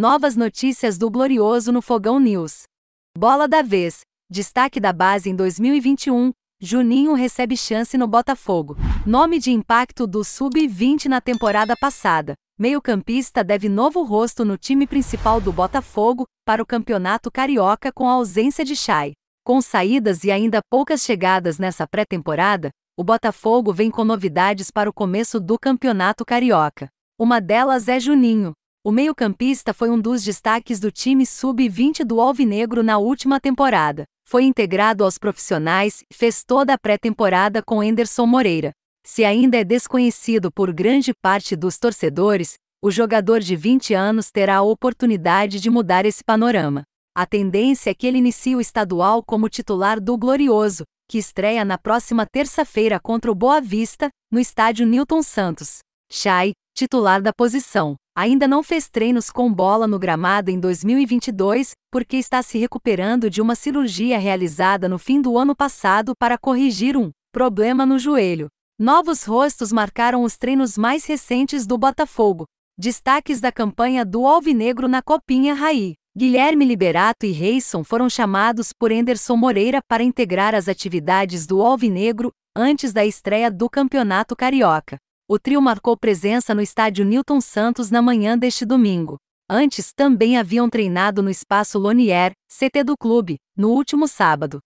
Novas notícias do Glorioso no Fogão News. Bola da vez. Destaque da base em 2021. Juninho recebe chance no Botafogo. Nome de impacto do Sub-20 na temporada passada. Meio-campista deve novo rosto no time principal do Botafogo para o Campeonato Carioca com a ausência de Chay. Com saídas e ainda poucas chegadas nessa pré-temporada, o Botafogo vem com novidades para o começo do Campeonato Carioca. Uma delas é Juninho, o meio-campista foi um dos destaques do time sub-20 do Alvinegro na última temporada. Foi integrado aos profissionais e fez toda a pré-temporada com Enderson Moreira. Se ainda é desconhecido por grande parte dos torcedores, o jogador de 20 anos terá a oportunidade de mudar esse panorama. A tendência é que ele inicie o estadual como titular do Glorioso, que estreia na próxima terça-feira contra o Boa Vista, no estádio Newton Santos. Chay, titular da posição ainda não fez treinos com bola no gramado em 2022, porque está se recuperando de uma cirurgia realizada no fim do ano passado para corrigir um problema no joelho. Novos rostos marcaram os treinos mais recentes do Botafogo. Destaques da campanha do Alvinegro na Copinha Raí. Guilherme Liberato e Reisson foram chamados por Enderson Moreira para integrar as atividades do Alvinegro antes da estreia do Campeonato Carioca. O trio marcou presença no estádio Newton Santos na manhã deste domingo. Antes também haviam treinado no espaço Lonier, CT do clube, no último sábado.